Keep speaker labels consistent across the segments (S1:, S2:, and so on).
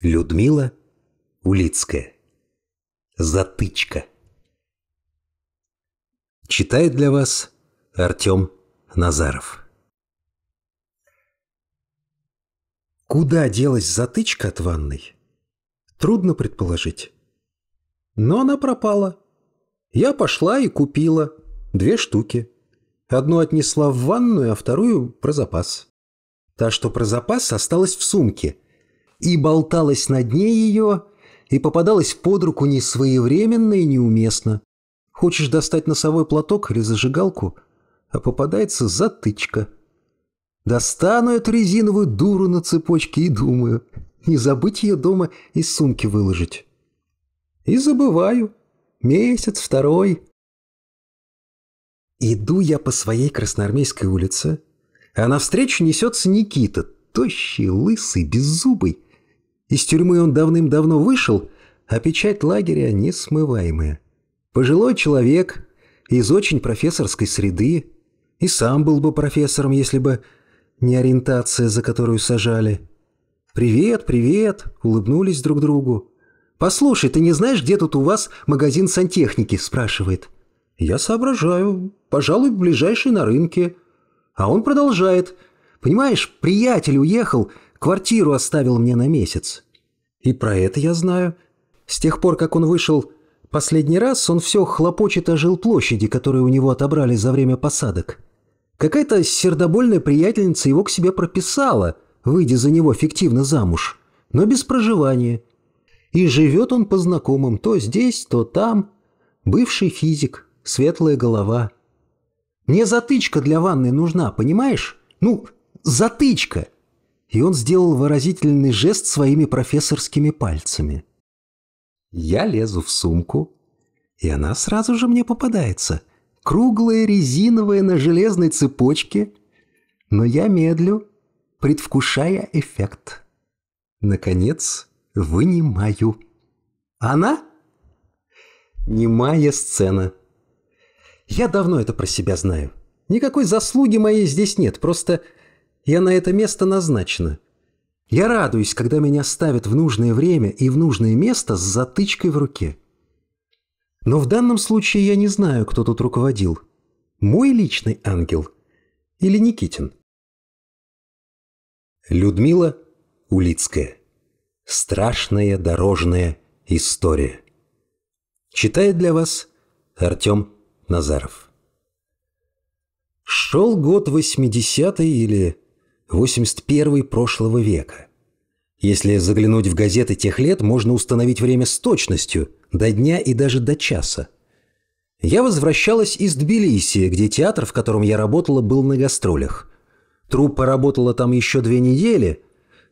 S1: Людмила Улицкая. Затычка. Читает для вас Артем Назаров. Куда делась затычка от ванной? Трудно предположить. Но она пропала. Я пошла и купила две штуки. Одну отнесла в ванную, а вторую про запас. Та, что про запас, осталась в сумке – и болталась на дне ее, и попадалась под руку своевременно и неуместно. Хочешь достать носовой платок или зажигалку, а попадается затычка. Достану эту резиновую дуру на цепочке и думаю, не забыть ее дома из сумки выложить. И забываю. Месяц, второй. Иду я по своей Красноармейской улице, а навстречу несется Никита, тощий, лысый, беззубый, из тюрьмы он давным-давно вышел, а печать лагеря несмываемая. Пожилой человек, из очень профессорской среды, и сам был бы профессором, если бы не ориентация, за которую сажали. «Привет, привет!» — улыбнулись друг другу. «Послушай, ты не знаешь, где тут у вас магазин сантехники?» — спрашивает. «Я соображаю. Пожалуй, ближайший на рынке». А он продолжает. «Понимаешь, приятель уехал, Квартиру оставил мне на месяц. И про это я знаю. С тех пор, как он вышел последний раз, он все хлопочет о жилплощади, которую у него отобрали за время посадок. Какая-то сердобольная приятельница его к себе прописала, выйдя за него фиктивно замуж, но без проживания. И живет он по знакомым то здесь, то там. Бывший физик, светлая голова. Мне затычка для ванны нужна, понимаешь? Ну, затычка!» и он сделал выразительный жест своими профессорскими пальцами. Я лезу в сумку, и она сразу же мне попадается. Круглая, резиновая, на железной цепочке. Но я медлю, предвкушая эффект. Наконец, вынимаю. Она? Немая сцена. Я давно это про себя знаю. Никакой заслуги моей здесь нет, просто я на это место назначена. Я радуюсь, когда меня ставят в нужное время и в нужное место с затычкой в руке. Но в данном случае я не знаю, кто тут руководил. Мой личный ангел или Никитин? Людмила Улицкая. Страшная дорожная история. Читает для вас Артем Назаров. Шел год 80 или 81 прошлого века. Если заглянуть в газеты тех лет, можно установить время с точностью, до дня и даже до часа. Я возвращалась из Тбилиси, где театр, в котором я работала, был на гастролях. Труппа работала там еще две недели,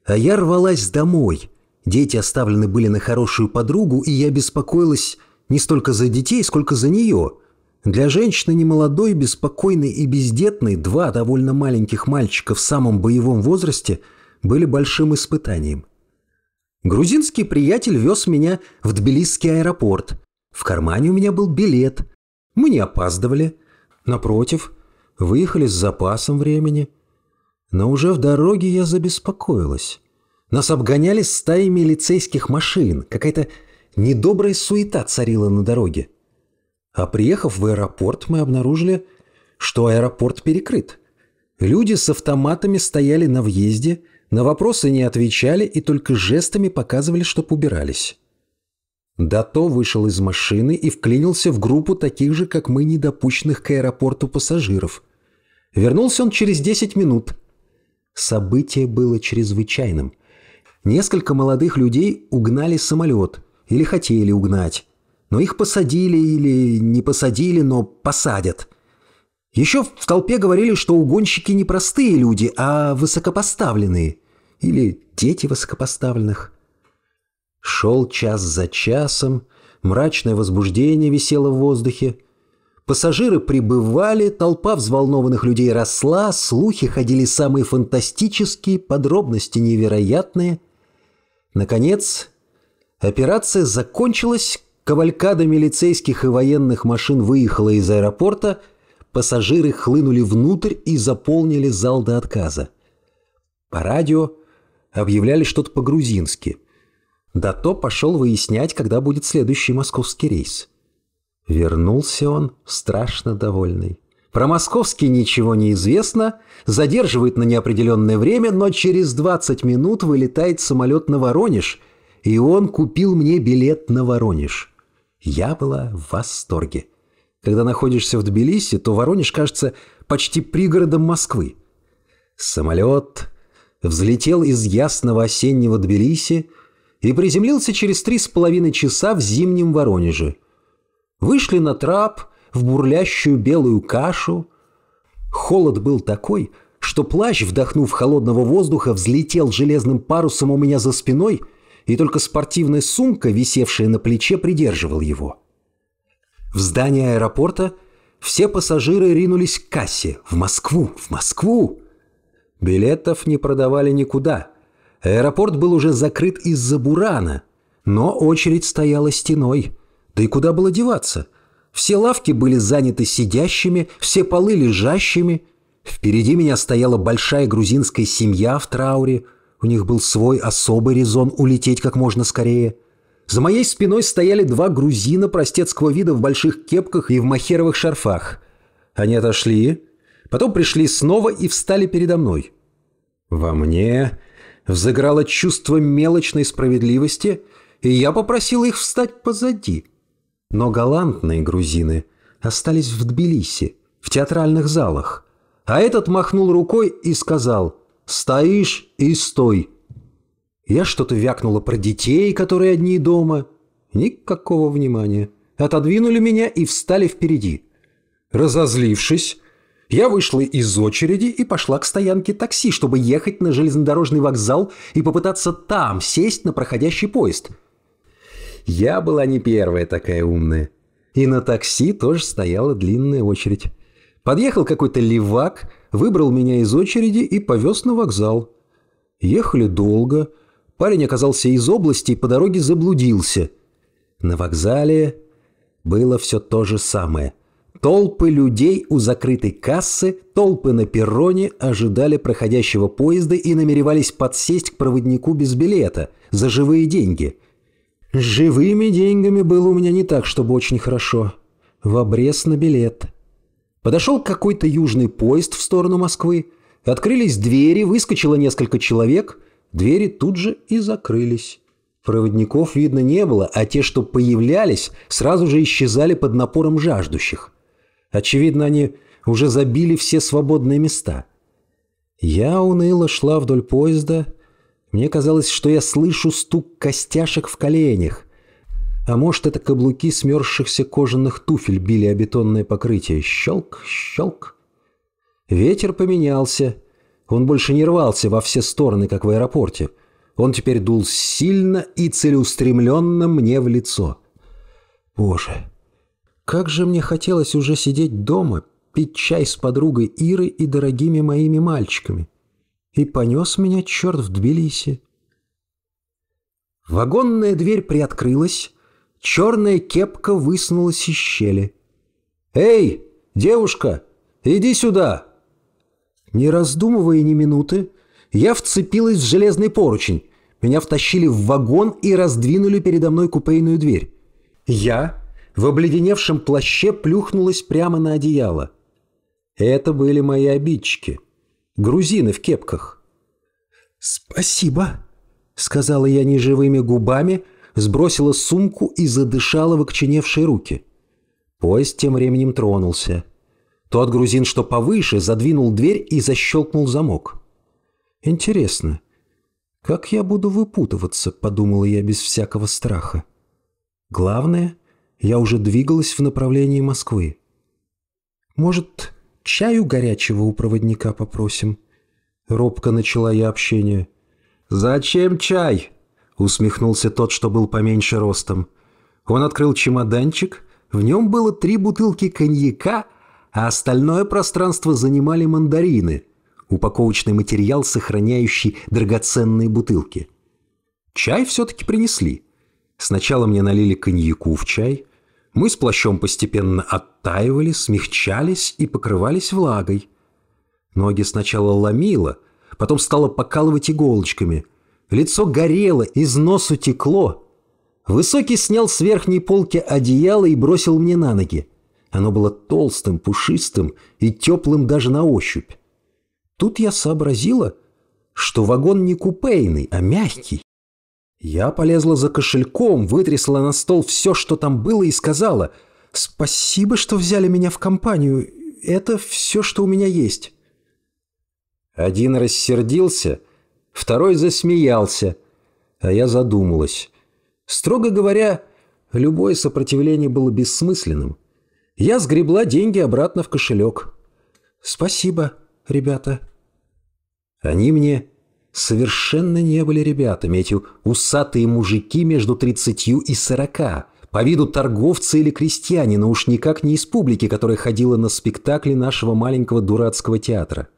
S1: а я рвалась домой. Дети оставлены были на хорошую подругу, и я беспокоилась не столько за детей, сколько за нее – для женщины немолодой, беспокойной и бездетной два довольно маленьких мальчика в самом боевом возрасте были большим испытанием. Грузинский приятель вез меня в Тбилисский аэропорт. В кармане у меня был билет. Мы не опаздывали. Напротив, выехали с запасом времени. Но уже в дороге я забеспокоилась. Нас обгоняли стаи милицейских машин. Какая-то недобрая суета царила на дороге. А приехав в аэропорт, мы обнаружили, что аэропорт перекрыт. Люди с автоматами стояли на въезде, на вопросы не отвечали и только жестами показывали, чтоб убирались. Дато вышел из машины и вклинился в группу таких же, как мы, недопущенных к аэропорту пассажиров. Вернулся он через 10 минут. Событие было чрезвычайным. Несколько молодых людей угнали самолет или хотели угнать но ну, их посадили или не посадили, но посадят. Еще в толпе говорили, что угонщики не простые люди, а высокопоставленные. Или дети высокопоставленных. Шел час за часом, мрачное возбуждение висело в воздухе. Пассажиры прибывали, толпа взволнованных людей росла, слухи ходили самые фантастические, подробности невероятные. Наконец, операция закончилась, Кавалькада милицейских и военных машин выехала из аэропорта, пассажиры хлынули внутрь и заполнили зал до отказа. По радио объявляли что-то по-грузински. Дато пошел выяснять, когда будет следующий московский рейс. Вернулся он страшно довольный. Про московский ничего не известно, задерживает на неопределенное время, но через 20 минут вылетает самолет на Воронеж, и он купил мне билет на Воронеж. Я была в восторге. Когда находишься в Тбилиси, то Воронеж кажется почти пригородом Москвы. Самолет взлетел из ясного осеннего Тбилиси и приземлился через три с половиной часа в зимнем Воронеже. Вышли на трап в бурлящую белую кашу. Холод был такой, что плащ, вдохнув холодного воздуха, взлетел железным парусом у меня за спиной – и только спортивная сумка, висевшая на плече, придерживал его. В здании аэропорта все пассажиры ринулись к кассе. В Москву! В Москву! Билетов не продавали никуда. Аэропорт был уже закрыт из-за бурана, но очередь стояла стеной. Да и куда было деваться? Все лавки были заняты сидящими, все полы лежащими. Впереди меня стояла большая грузинская семья в трауре – у них был свой особый резон улететь как можно скорее. За моей спиной стояли два грузина простецкого вида в больших кепках и в махеровых шарфах. Они отошли, потом пришли снова и встали передо мной. Во мне взыграло чувство мелочной справедливости, и я попросил их встать позади. Но галантные грузины остались в Тбилиси, в театральных залах. А этот махнул рукой и сказал – Стоишь и стой. Я что-то вякнула про детей, которые одни дома. Никакого внимания. Отодвинули меня и встали впереди. Разозлившись, я вышла из очереди и пошла к стоянке такси, чтобы ехать на железнодорожный вокзал и попытаться там сесть на проходящий поезд. Я была не первая такая умная. И на такси тоже стояла длинная очередь. Подъехал какой-то левак, выбрал меня из очереди и повез на вокзал. Ехали долго. Парень оказался из области и по дороге заблудился. На вокзале было все то же самое. Толпы людей у закрытой кассы, толпы на перроне ожидали проходящего поезда и намеревались подсесть к проводнику без билета за живые деньги. Живыми деньгами было у меня не так, чтобы очень хорошо. В обрез на билет – Подошел какой-то южный поезд в сторону Москвы. Открылись двери, выскочило несколько человек. Двери тут же и закрылись. Проводников видно не было, а те, что появлялись, сразу же исчезали под напором жаждущих. Очевидно, они уже забили все свободные места. Я уныло шла вдоль поезда. Мне казалось, что я слышу стук костяшек в коленях. А может, это каблуки смерзшихся кожаных туфель били о бетонное покрытие. Щелк, щелк. Ветер поменялся. Он больше не рвался во все стороны, как в аэропорте. Он теперь дул сильно и целеустремленно мне в лицо. Боже, как же мне хотелось уже сидеть дома, пить чай с подругой Иры и дорогими моими мальчиками. И понес меня черт в Тбилиси. Вагонная дверь приоткрылась, Черная кепка высунулась из щели. «Эй, девушка, иди сюда!» Не раздумывая ни минуты, я вцепилась в железный поручень. Меня втащили в вагон и раздвинули передо мной купейную дверь. Я в обледеневшем плаще плюхнулась прямо на одеяло. Это были мои обидчики. Грузины в кепках. «Спасибо», — сказала я неживыми губами, — сбросила сумку и задышала в окченевшие руки. Поезд тем временем тронулся. Тот грузин, что повыше, задвинул дверь и защелкнул замок. «Интересно, как я буду выпутываться?» — подумала я без всякого страха. «Главное, я уже двигалась в направлении Москвы. Может, чаю горячего у проводника попросим?» Робко начала я общение. «Зачем чай?» усмехнулся тот, что был поменьше ростом. Он открыл чемоданчик, в нем было три бутылки коньяка, а остальное пространство занимали мандарины, упаковочный материал, сохраняющий драгоценные бутылки. Чай все-таки принесли. Сначала мне налили коньяку в чай. Мы с плащом постепенно оттаивали, смягчались и покрывались влагой. Ноги сначала ломило, потом стало покалывать иголочками – Лицо горело, из носу текло. Высокий снял с верхней полки одеяло и бросил мне на ноги. Оно было толстым, пушистым и теплым даже на ощупь. Тут я сообразила, что вагон не купейный, а мягкий. Я полезла за кошельком, вытрясла на стол все, что там было, и сказала «Спасибо, что взяли меня в компанию. Это все, что у меня есть». Один рассердился, Второй засмеялся, а я задумалась. Строго говоря, любое сопротивление было бессмысленным. Я сгребла деньги обратно в кошелек. «Спасибо, ребята». Они мне совершенно не были ребятами, эти усатые мужики между тридцатью и сорока, по виду торговцы или крестьяне, но уж никак не из публики, которая ходила на спектакли нашего маленького дурацкого театра.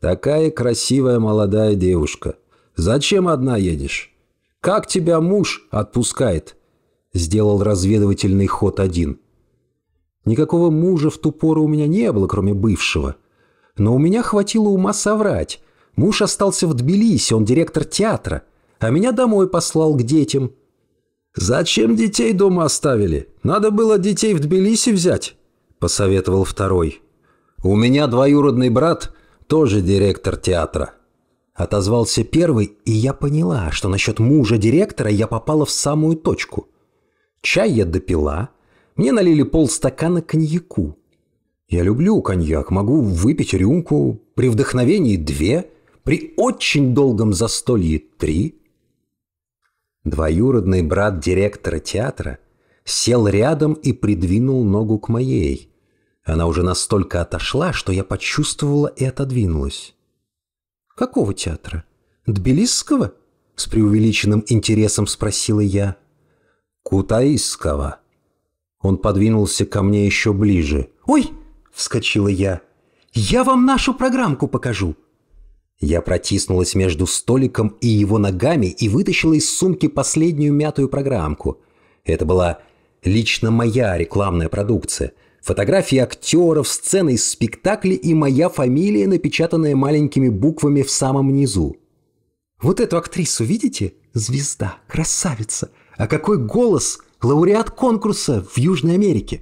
S1: Такая красивая молодая девушка. Зачем одна едешь? Как тебя муж отпускает?» Сделал разведывательный ход один. «Никакого мужа в ту пору у меня не было, кроме бывшего. Но у меня хватило ума соврать. Муж остался в Тбилиси, он директор театра. А меня домой послал к детям». «Зачем детей дома оставили? Надо было детей в Тбилиси взять», – посоветовал второй. «У меня двоюродный брат тоже директор театра. Отозвался первый, и я поняла, что насчет мужа директора я попала в самую точку. Чай я допила, мне налили полстакана коньяку. Я люблю коньяк, могу выпить рюмку, при вдохновении две, при очень долгом застолье три. Двоюродный брат директора театра сел рядом и придвинул ногу к моей, она уже настолько отошла, что я почувствовала и отодвинулась. «Какого театра? Тбилисского?» — с преувеличенным интересом спросила я. «Кутаисского». Он подвинулся ко мне еще ближе. «Ой!» — вскочила я. «Я вам нашу программку покажу!» Я протиснулась между столиком и его ногами и вытащила из сумки последнюю мятую программку. Это была лично моя рекламная продукция — Фотографии актеров, сцены из спектакля и моя фамилия, напечатанная маленькими буквами в самом низу. Вот эту актрису видите? Звезда, красавица. А какой голос! Лауреат конкурса в Южной Америке.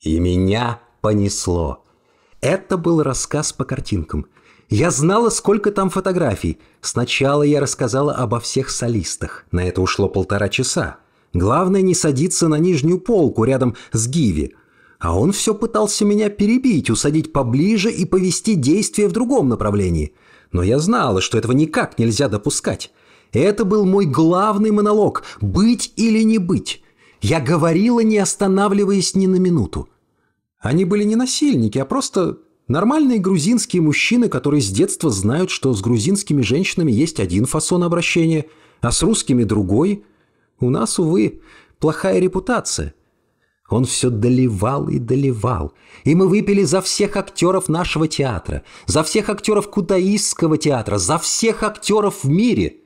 S1: И меня понесло. Это был рассказ по картинкам. Я знала, сколько там фотографий. Сначала я рассказала обо всех солистах. На это ушло полтора часа. Главное не садиться на нижнюю полку рядом с Гиви – а он все пытался меня перебить, усадить поближе и повести действие в другом направлении. Но я знала, что этого никак нельзя допускать. Это был мой главный монолог – быть или не быть. Я говорила, не останавливаясь ни на минуту. Они были не насильники, а просто нормальные грузинские мужчины, которые с детства знают, что с грузинскими женщинами есть один фасон обращения, а с русскими другой. У нас, увы, плохая репутация – он все доливал и доливал. И мы выпили за всех актеров нашего театра, за всех актеров Кутаисского театра, за всех актеров в мире.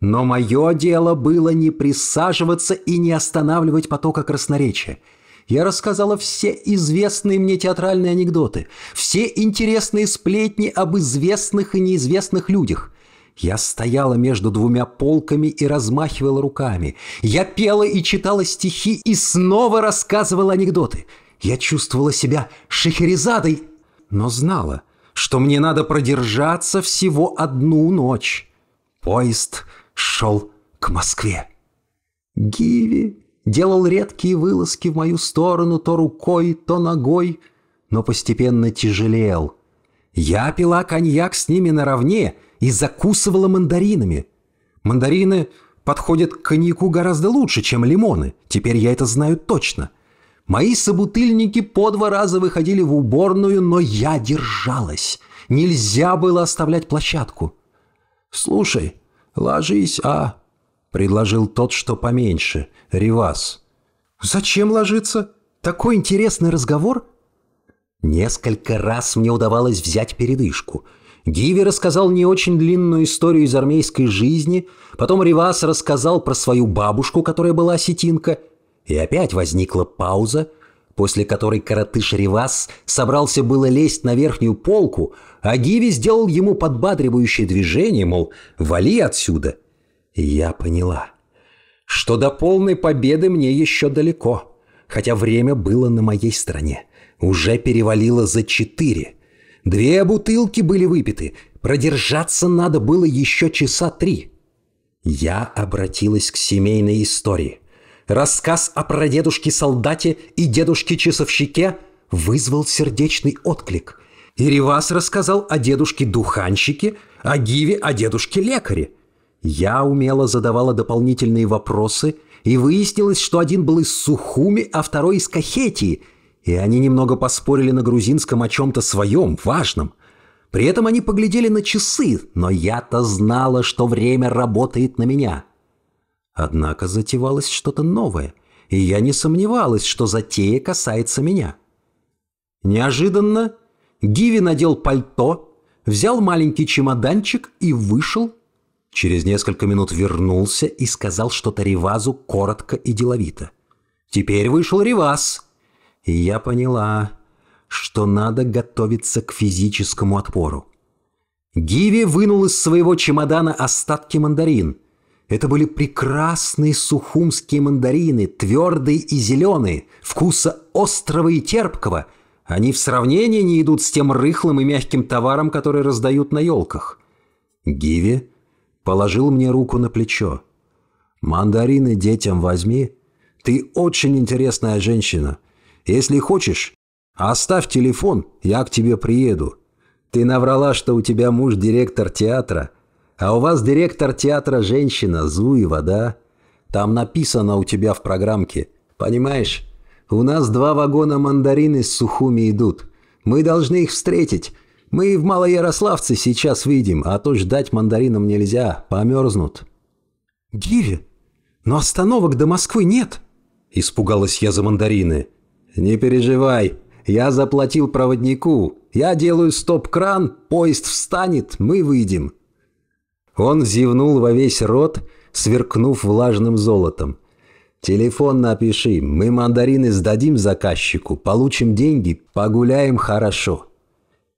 S1: Но мое дело было не присаживаться и не останавливать потока красноречия. Я рассказала все известные мне театральные анекдоты, все интересные сплетни об известных и неизвестных людях. Я стояла между двумя полками и размахивала руками. Я пела и читала стихи и снова рассказывала анекдоты. Я чувствовала себя шахерезадой, но знала, что мне надо продержаться всего одну ночь. Поезд шел к Москве. Гиви делал редкие вылазки в мою сторону то рукой, то ногой, но постепенно тяжелел. Я пила коньяк с ними наравне — и закусывала мандаринами. Мандарины подходят к коньяку гораздо лучше, чем лимоны. Теперь я это знаю точно. Мои собутыльники по два раза выходили в уборную, но я держалась. Нельзя было оставлять площадку. «Слушай, ложись, а...» — предложил тот, что поменьше, Ривас. «Зачем ложиться? Такой интересный разговор!» Несколько раз мне удавалось взять передышку — Гиви рассказал не очень длинную историю из армейской жизни, потом Ривас рассказал про свою бабушку, которая была осетинка, и опять возникла пауза, после которой коротыш Ривас собрался было лезть на верхнюю полку, а Гиви сделал ему подбадривающее движение, мол, «вали отсюда». И я поняла, что до полной победы мне еще далеко, хотя время было на моей стороне, уже перевалило за четыре. Две бутылки были выпиты. Продержаться надо было еще часа три. Я обратилась к семейной истории. Рассказ о прадедушке-солдате и дедушке-часовщике вызвал сердечный отклик. Иривас рассказал о дедушке-духанщике, о Гиве, о дедушке-лекаре. Я умело задавала дополнительные вопросы, и выяснилось, что один был из Сухуми, а второй из Кахетии – и они немного поспорили на грузинском о чем-то своем, важном. При этом они поглядели на часы, но я-то знала, что время работает на меня. Однако затевалось что-то новое, и я не сомневалась, что затея касается меня. Неожиданно Гиви надел пальто, взял маленький чемоданчик и вышел. Через несколько минут вернулся и сказал что-то Ревазу коротко и деловито. Теперь вышел Реваз я поняла, что надо готовиться к физическому отпору. Гиви вынул из своего чемодана остатки мандарин. Это были прекрасные сухумские мандарины, твердые и зеленые, вкуса острого и терпкого. Они в сравнении не идут с тем рыхлым и мягким товаром, который раздают на елках. Гиви положил мне руку на плечо. «Мандарины детям возьми. Ты очень интересная женщина. Если хочешь, оставь телефон, я к тебе приеду. Ты наврала, что у тебя муж директор театра, а у вас директор театра женщина, Зуева, да? Там написано у тебя в программке, понимаешь? У нас два вагона мандарины с сухуми идут. Мы должны их встретить. Мы и в Малоярославце сейчас видим, а то ждать мандаринам нельзя, помёрзнут. «Гиви, но остановок до Москвы нет!» Испугалась я за мандарины. «Не переживай, я заплатил проводнику. Я делаю стоп-кран, поезд встанет, мы выйдем». Он зевнул во весь рот, сверкнув влажным золотом. «Телефон напиши, мы мандарины сдадим заказчику, получим деньги, погуляем хорошо».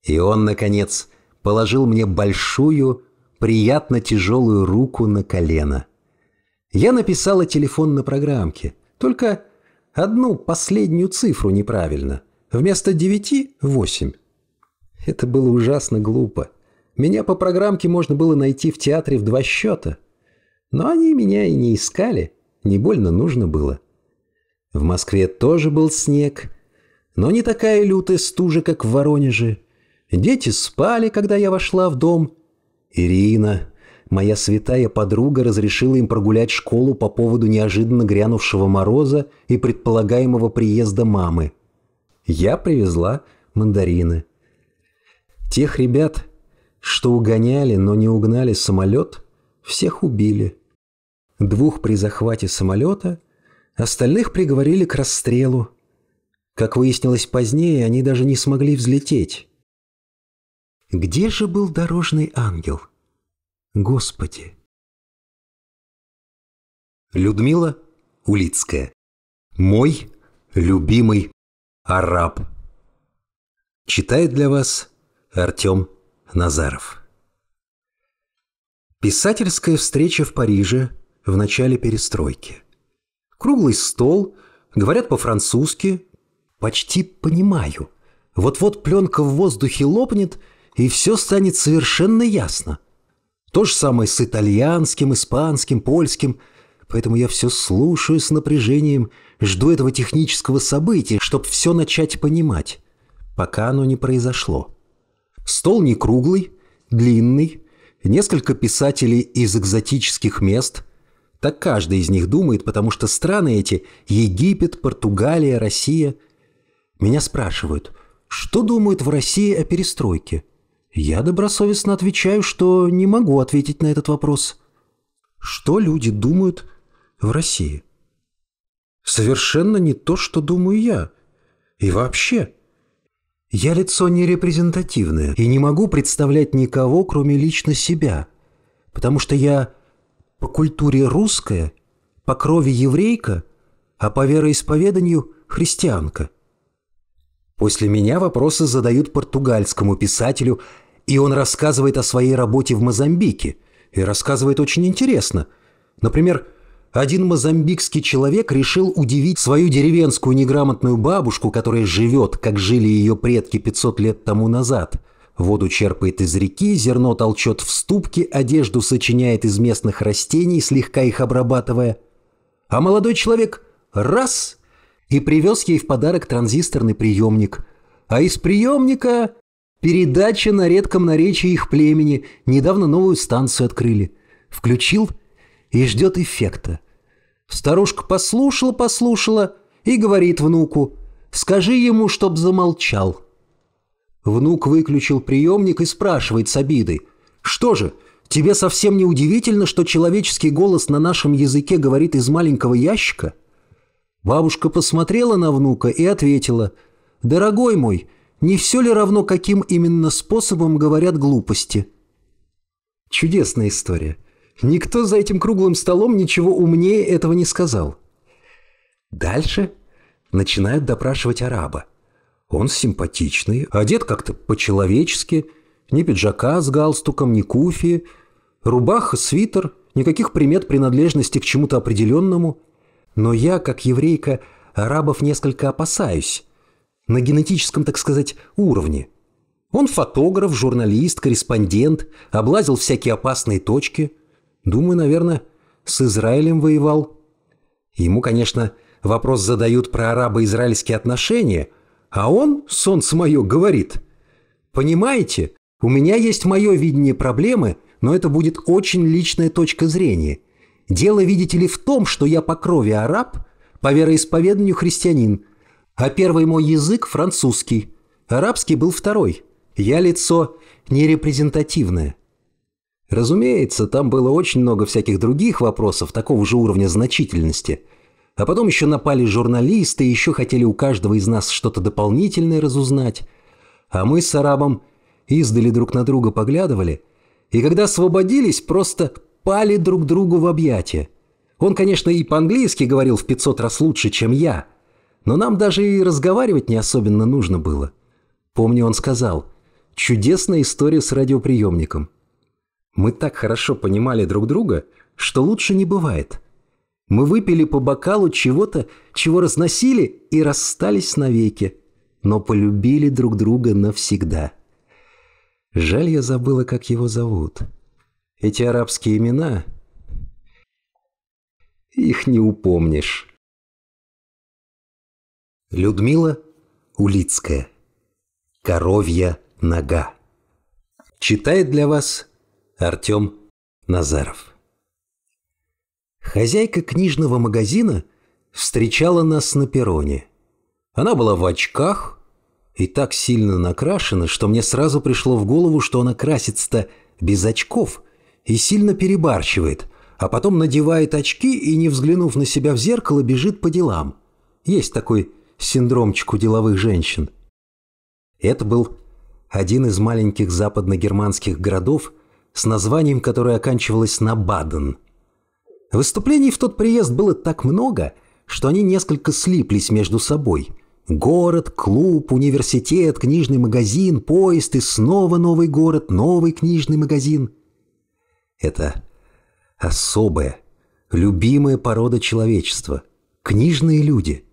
S1: И он, наконец, положил мне большую, приятно тяжелую руку на колено. Я написала телефон на программке, только Одну последнюю цифру неправильно. Вместо девяти – восемь. Это было ужасно глупо. Меня по программке можно было найти в театре в два счета. Но они меня и не искали. Не больно нужно было. В Москве тоже был снег, но не такая лютая стужа, как в Воронеже. Дети спали, когда я вошла в дом. Ирина, Моя святая подруга разрешила им прогулять школу по поводу неожиданно грянувшего мороза и предполагаемого приезда мамы. Я привезла мандарины. Тех ребят, что угоняли, но не угнали самолет, всех убили. Двух при захвате самолета, остальных приговорили к расстрелу. Как выяснилось позднее, они даже не смогли взлететь. Где же был дорожный ангел? — Господи! Людмила Улицкая. Мой любимый араб. Читает для вас Артем Назаров. Писательская встреча в Париже в начале перестройки. Круглый стол, говорят по-французски, почти понимаю. Вот-вот пленка в воздухе лопнет, и все станет совершенно ясно – то же самое с итальянским, испанским, польским. Поэтому я все слушаю с напряжением, жду этого технического события, чтобы все начать понимать, пока оно не произошло. Стол не круглый, длинный, несколько писателей из экзотических мест. Так каждый из них думает, потому что страны эти – Египет, Португалия, Россия. Меня спрашивают, что думают в России о перестройке – я добросовестно отвечаю, что не могу ответить на этот вопрос. Что люди думают в России? Совершенно не то, что думаю я. И вообще. Я лицо нерепрезентативное и не могу представлять никого, кроме лично себя, потому что я по культуре русская, по крови еврейка, а по вероисповеданию христианка – После меня вопросы задают португальскому писателю, и он рассказывает о своей работе в Мозамбике. И рассказывает очень интересно. Например, один мозамбикский человек решил удивить свою деревенскую неграмотную бабушку, которая живет, как жили ее предки 500 лет тому назад. Воду черпает из реки, зерно толчет в ступке, одежду сочиняет из местных растений, слегка их обрабатывая. А молодой человек раз и привез ей в подарок транзисторный приемник. А из приемника передача на редком наречии их племени. Недавно новую станцию открыли. Включил и ждет эффекта. Старушка послушала-послушала и говорит внуку, «Скажи ему, чтоб замолчал». Внук выключил приемник и спрашивает с обидой, «Что же, тебе совсем не удивительно, что человеческий голос на нашем языке говорит из маленького ящика?» Бабушка посмотрела на внука и ответила, «Дорогой мой, не все ли равно, каким именно способом говорят глупости?» Чудесная история. Никто за этим круглым столом ничего умнее этого не сказал. Дальше начинают допрашивать араба. Он симпатичный, одет как-то по-человечески, ни пиджака с галстуком, ни куфи, рубаха, свитер, никаких примет принадлежности к чему-то определенному. Но я, как еврейка, арабов несколько опасаюсь. На генетическом, так сказать, уровне. Он фотограф, журналист, корреспондент, облазил всякие опасные точки. Думаю, наверное, с Израилем воевал. Ему, конечно, вопрос задают про арабо-израильские отношения, а он, солнце мое, говорит. «Понимаете, у меня есть мое видение проблемы, но это будет очень личная точка зрения, Дело, видите ли, в том, что я по крови араб, по вероисповеданию христианин, а первый мой язык французский, арабский был второй. Я лицо нерепрезентативное. Разумеется, там было очень много всяких других вопросов такого же уровня значительности. А потом еще напали журналисты, еще хотели у каждого из нас что-то дополнительное разузнать. А мы с арабом издали друг на друга поглядывали, и когда освободились, просто пали друг другу в объятия. Он, конечно, и по-английски говорил в 500 раз лучше, чем я, но нам даже и разговаривать не особенно нужно было. Помню, он сказал, «Чудесная история с радиоприемником». Мы так хорошо понимали друг друга, что лучше не бывает. Мы выпили по бокалу чего-то, чего разносили, и расстались навеки, но полюбили друг друга навсегда. Жаль, я забыла, как его зовут. Эти арабские имена... Их не упомнишь. Людмила Улицкая. Коровья нога. Читает для вас Артем Назаров. Хозяйка книжного магазина встречала нас на перроне. Она была в очках и так сильно накрашена, что мне сразу пришло в голову, что она красится без очков, и сильно перебарщивает, а потом надевает очки и, не взглянув на себя в зеркало, бежит по делам. Есть такой синдромчик у деловых женщин. Это был один из маленьких западно-германских городов с названием, которое оканчивалось на Баден. Выступлений в тот приезд было так много, что они несколько слиплись между собой. Город, клуб, университет, книжный магазин, поезд и снова новый город, новый книжный магазин. Это особая, любимая порода человечества. Книжные люди.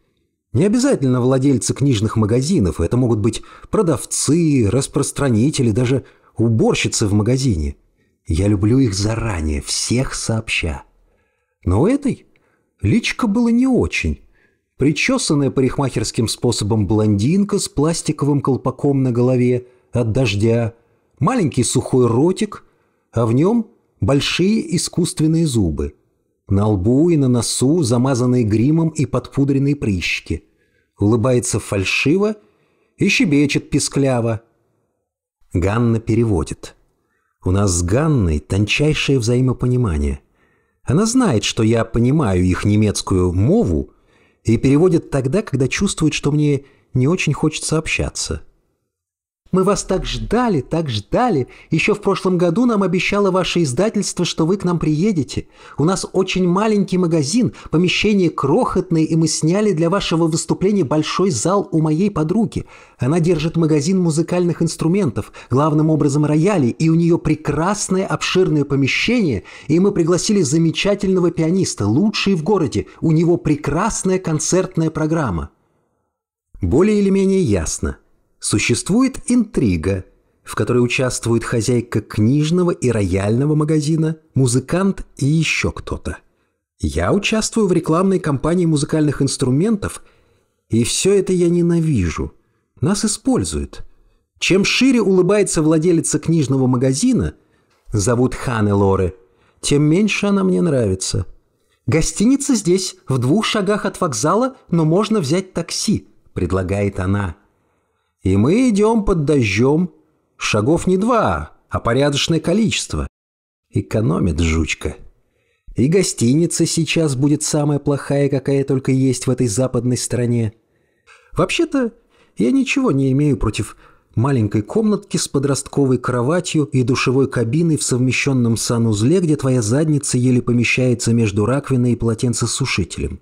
S1: Не обязательно владельцы книжных магазинов, это могут быть продавцы, распространители, даже уборщицы в магазине. Я люблю их заранее, всех сообща. Но у этой личка было не очень. Причесанная парикмахерским способом блондинка с пластиковым колпаком на голове от дождя, маленький сухой ротик, а в нем большие искусственные зубы, на лбу и на носу замазанные гримом и подпудренные прыщики, улыбается фальшиво и щебечет пискляво. Ганна переводит. «У нас с Ганной тончайшее взаимопонимание. Она знает, что я понимаю их немецкую мову и переводит тогда, когда чувствует, что мне не очень хочется общаться». Мы вас так ждали, так ждали. Еще в прошлом году нам обещало ваше издательство, что вы к нам приедете. У нас очень маленький магазин, помещение крохотное, и мы сняли для вашего выступления большой зал у моей подруги. Она держит магазин музыкальных инструментов, главным образом рояли, и у нее прекрасное обширное помещение, и мы пригласили замечательного пианиста, лучший в городе. У него прекрасная концертная программа. Более или менее ясно – существует интрига, в которой участвует хозяйка книжного и рояльного магазина, музыкант и еще кто-то. Я участвую в рекламной кампании музыкальных инструментов, и все это я ненавижу. Нас используют. Чем шире улыбается владелица книжного магазина, зовут Ханне Лоры, тем меньше она мне нравится. Гостиница здесь, в двух шагах от вокзала, но можно взять такси, предлагает она. И мы идем под дождем. Шагов не два, а порядочное количество. Экономит жучка. И гостиница сейчас будет самая плохая, какая только есть в этой западной стране. Вообще-то, я ничего не имею против маленькой комнатки с подростковой кроватью и душевой кабиной в совмещенном санузле, где твоя задница еле помещается между раковиной и полотенцесушителем.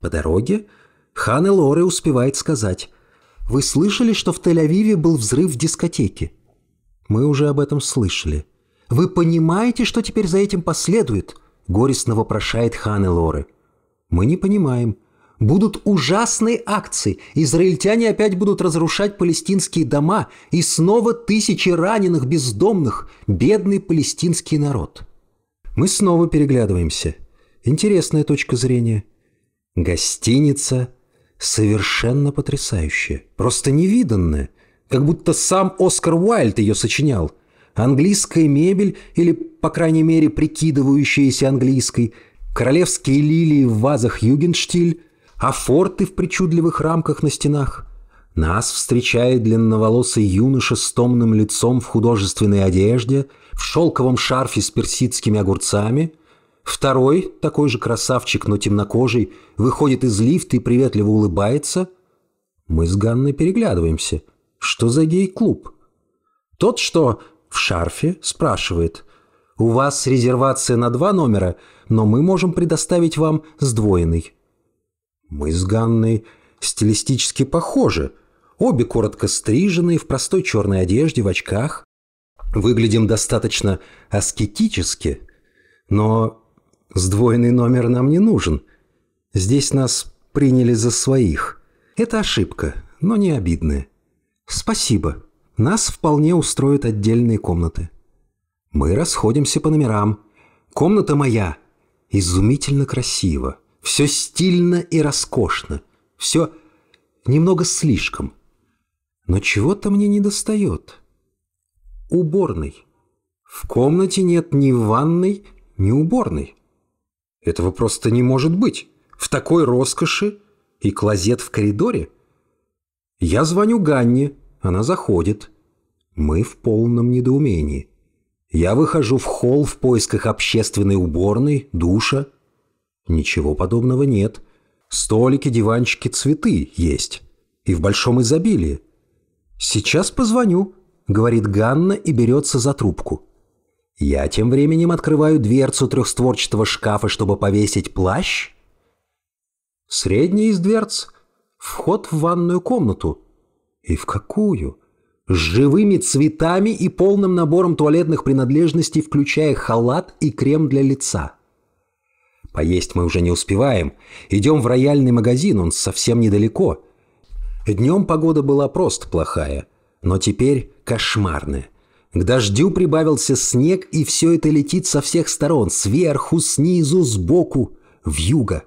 S1: По дороге Хан Лоре успевает сказать – вы слышали, что в Тель-Авиве был взрыв в дискотеке? Мы уже об этом слышали. Вы понимаете, что теперь за этим последует? Горестно вопрошает хан и Лоры. Мы не понимаем. Будут ужасные акции. Израильтяне опять будут разрушать палестинские дома. И снова тысячи раненых, бездомных. Бедный палестинский народ. Мы снова переглядываемся. Интересная точка зрения. Гостиница совершенно потрясающее, просто невиданное, как будто сам Оскар Уайльд ее сочинял. Английская мебель, или, по крайней мере, прикидывающаяся английской, королевские лилии в вазах Югенштиль, а форты в причудливых рамках на стенах. Нас встречает длинноволосый юноша с томным лицом в художественной одежде, в шелковом шарфе с персидскими огурцами – Второй, такой же красавчик, но темнокожий, выходит из лифта и приветливо улыбается. Мы с Ганной переглядываемся. Что за гей-клуб? Тот, что в шарфе, спрашивает. У вас резервация на два номера, но мы можем предоставить вам сдвоенный. Мы с Ганной стилистически похожи. Обе коротко стрижены в простой черной одежде, в очках. Выглядим достаточно аскетически, но Сдвоенный номер нам не нужен. Здесь нас приняли за своих. Это ошибка, но не обидная. Спасибо. Нас вполне устроят отдельные комнаты. Мы расходимся по номерам. Комната моя. Изумительно красиво. Все стильно и роскошно. Все немного слишком. Но чего-то мне не достает. Уборной. В комнате нет ни ванной, ни уборной. Этого просто не может быть. В такой роскоши и клозет в коридоре. Я звоню Ганне, она заходит. Мы в полном недоумении. Я выхожу в холл в поисках общественной уборной, душа. Ничего подобного нет. Столики, диванчики, цветы есть. И в большом изобилии. «Сейчас позвоню», — говорит Ганна и берется за трубку. Я тем временем открываю дверцу трехстворчатого шкафа, чтобы повесить плащ. Средний из дверц — вход в ванную комнату. И в какую? С живыми цветами и полным набором туалетных принадлежностей, включая халат и крем для лица. Поесть мы уже не успеваем. Идем в рояльный магазин, он совсем недалеко. Днем погода была просто плохая, но теперь кошмарная. К дождю прибавился снег, и все это летит со всех сторон, сверху, снизу, сбоку, в юго.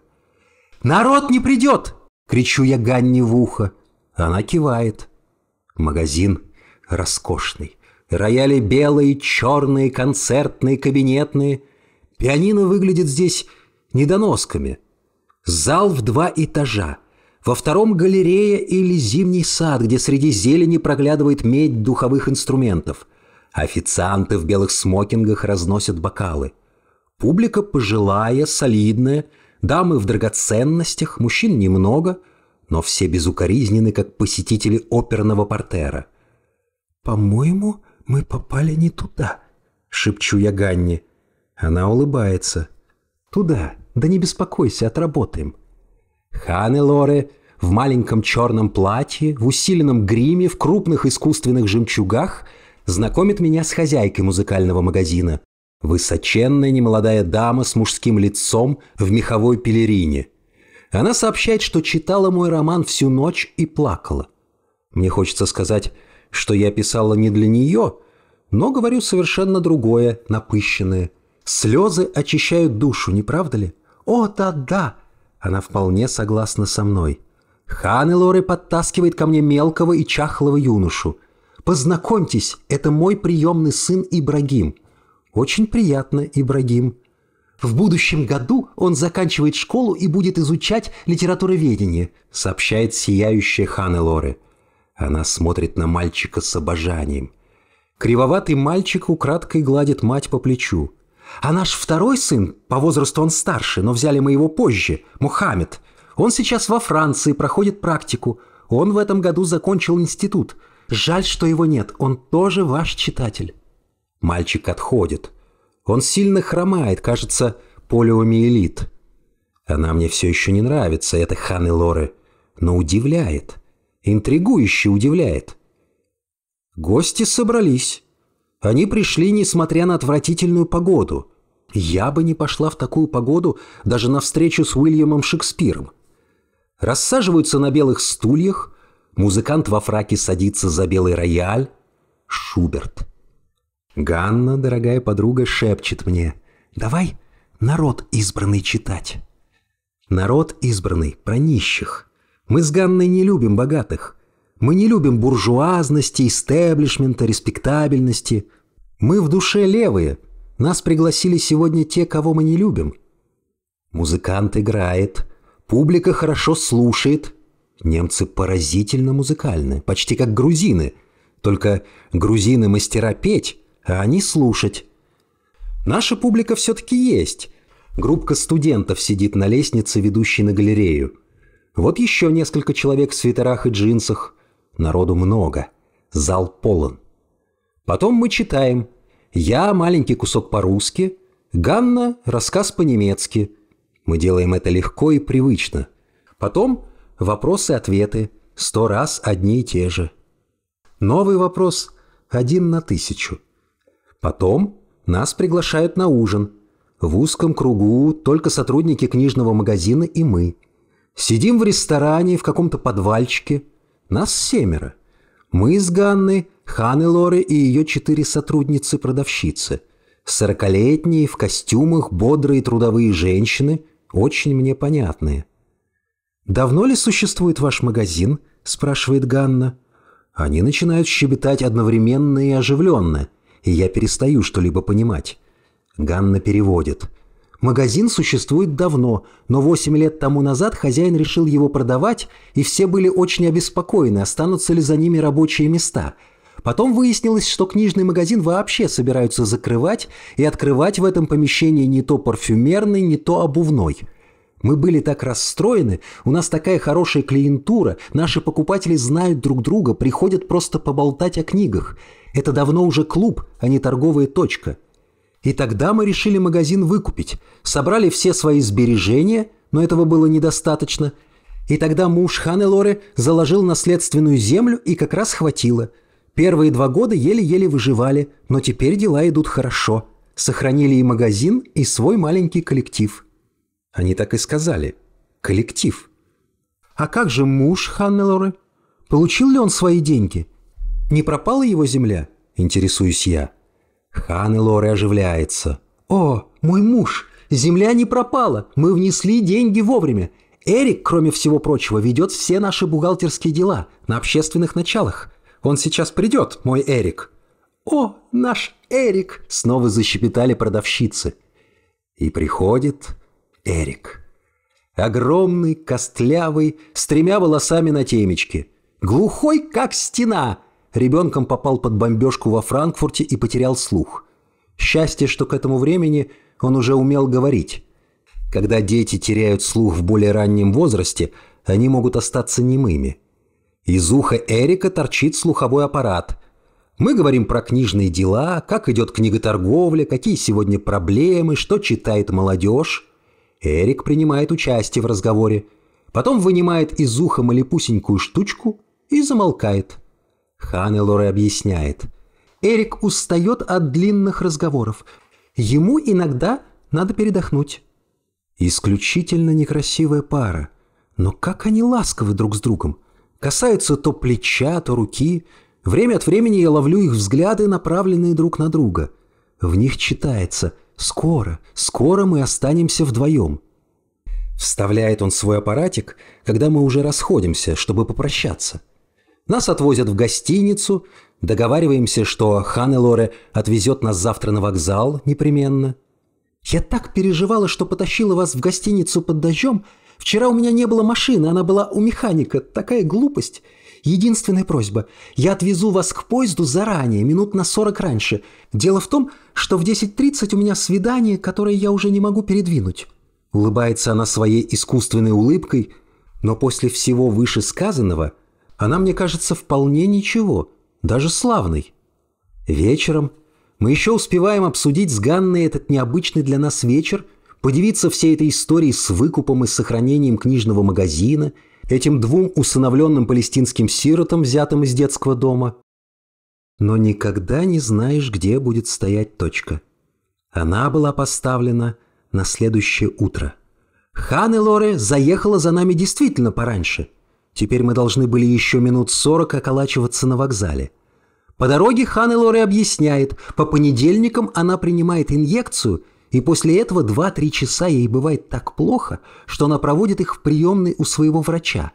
S1: «Народ не придет!» — кричу я Ганне в ухо. Она кивает. Магазин роскошный. Рояли белые, черные, концертные, кабинетные. Пианино выглядит здесь недоносками. Зал в два этажа. Во втором галерея или зимний сад, где среди зелени проглядывает медь духовых инструментов. Официанты в белых смокингах разносят бокалы. Публика пожилая, солидная, дамы в драгоценностях, мужчин немного, но все безукоризнены, как посетители оперного портера. «По-моему, мы попали не туда», — шепчу я Ганни. Она улыбается. «Туда, да не беспокойся, отработаем». Хан и Лоре в маленьком черном платье, в усиленном гриме, в крупных искусственных жемчугах — знакомит меня с хозяйкой музыкального магазина. Высоченная немолодая дама с мужским лицом в меховой пелерине. Она сообщает, что читала мой роман всю ночь и плакала. Мне хочется сказать, что я писала не для нее, но говорю совершенно другое, напыщенное. Слезы очищают душу, не правда ли? О, да-да! Она вполне согласна со мной. Ханелоры подтаскивает ко мне мелкого и чахлого юношу. Познакомьтесь, это мой приемный сын Ибрагим. Очень приятно, Ибрагим. В будущем году он заканчивает школу и будет изучать литературоведение, сообщает сияющая Ханна Лоры. Она смотрит на мальчика с обожанием. Кривоватый мальчик украдкой гладит мать по плечу. А наш второй сын, по возрасту он старше, но взяли мы его позже, Мухаммед. Он сейчас во Франции проходит практику. Он в этом году закончил институт – Жаль, что его нет, он тоже ваш читатель». Мальчик отходит. Он сильно хромает, кажется, полиомиелит. Она мне все еще не нравится, эта Ханны Лоры, но удивляет. Интригующе удивляет. Гости собрались. Они пришли, несмотря на отвратительную погоду. Я бы не пошла в такую погоду даже на встречу с Уильямом Шекспиром. Рассаживаются на белых стульях, Музыкант во фраке садится за белый рояль. Шуберт. Ганна, дорогая подруга, шепчет мне. «Давай народ избранный читать». Народ избранный про нищих. Мы с Ганной не любим богатых. Мы не любим буржуазности, истеблишмента, респектабельности. Мы в душе левые. Нас пригласили сегодня те, кого мы не любим. Музыкант играет. Публика хорошо слушает. Немцы поразительно музыкальны, почти как грузины. Только грузины мастера петь, а они слушать. Наша публика все-таки есть. Группка студентов сидит на лестнице, ведущей на галерею. Вот еще несколько человек в свитерах и джинсах. Народу много. Зал полон. Потом мы читаем. Я маленький кусок по-русски, Ганна рассказ по-немецки. Мы делаем это легко и привычно. Потом вопросы-ответы, сто раз одни и те же. Новый вопрос – один на тысячу. Потом нас приглашают на ужин. В узком кругу только сотрудники книжного магазина и мы. Сидим в ресторане в каком-то подвальчике. Нас семеро. Мы с Ганной, Ханы Лоры и ее четыре сотрудницы-продавщицы. Сорокалетние, в костюмах, бодрые трудовые женщины, очень мне понятные – «Давно ли существует ваш магазин?» – спрашивает Ганна. Они начинают щебетать одновременно и оживленно, и я перестаю что-либо понимать. Ганна переводит. «Магазин существует давно, но восемь лет тому назад хозяин решил его продавать, и все были очень обеспокоены, останутся ли за ними рабочие места». Потом выяснилось, что книжный магазин вообще собираются закрывать и открывать в этом помещении не то парфюмерный, не то обувной – мы были так расстроены, у нас такая хорошая клиентура, наши покупатели знают друг друга, приходят просто поболтать о книгах. Это давно уже клуб, а не торговая точка. И тогда мы решили магазин выкупить. Собрали все свои сбережения, но этого было недостаточно. И тогда муж Ханелоре заложил наследственную землю и как раз хватило. Первые два года еле-еле выживали, но теперь дела идут хорошо. Сохранили и магазин, и свой маленький коллектив – они так и сказали. Коллектив. А как же муж Ханнелоры? Получил ли он свои деньги? Не пропала его земля? Интересуюсь я. Ханнелоры оживляется. О, мой муж! Земля не пропала! Мы внесли деньги вовремя. Эрик, кроме всего прочего, ведет все наши бухгалтерские дела на общественных началах. Он сейчас придет, мой Эрик. О, наш Эрик! Снова защепетали продавщицы. И приходит Эрик. Огромный, костлявый, с тремя волосами на темечке. Глухой, как стена. Ребенком попал под бомбежку во Франкфурте и потерял слух. Счастье, что к этому времени он уже умел говорить. Когда дети теряют слух в более раннем возрасте, они могут остаться немыми. Из уха Эрика торчит слуховой аппарат. Мы говорим про книжные дела, как идет книготорговля, какие сегодня проблемы, что читает молодежь. Эрик принимает участие в разговоре, потом вынимает из уха малепусенькую штучку и замолкает. Ханнелоре объясняет. Эрик устает от длинных разговоров. Ему иногда надо передохнуть. Исключительно некрасивая пара. Но как они ласковы друг с другом. Касаются то плеча, то руки. Время от времени я ловлю их взгляды, направленные друг на друга. В них читается – Скоро, скоро мы останемся вдвоем. Вставляет он свой аппаратик, когда мы уже расходимся, чтобы попрощаться. Нас отвозят в гостиницу, договариваемся, что Ханнелоре отвезет нас завтра на вокзал непременно. Я так переживала, что потащила вас в гостиницу под дождем. Вчера у меня не было машины, она была у механика. Такая глупость. Единственная просьба. Я отвезу вас к поезду заранее, минут на сорок раньше. Дело в том, что в 10.30 у меня свидание, которое я уже не могу передвинуть». Улыбается она своей искусственной улыбкой, но после всего вышесказанного она, мне кажется, вполне ничего, даже славной. Вечером мы еще успеваем обсудить с Ганной этот необычный для нас вечер, подивиться всей этой историей с выкупом и сохранением книжного магазина – этим двум усыновленным палестинским сиротам, взятым из детского дома. Но никогда не знаешь, где будет стоять точка. Она была поставлена на следующее утро. Хан и Лоре заехала за нами действительно пораньше. Теперь мы должны были еще минут сорок околачиваться на вокзале. По дороге Хан и Лоре объясняет, по понедельникам она принимает инъекцию – и после этого 2-3 часа ей бывает так плохо, что она проводит их в приемной у своего врача.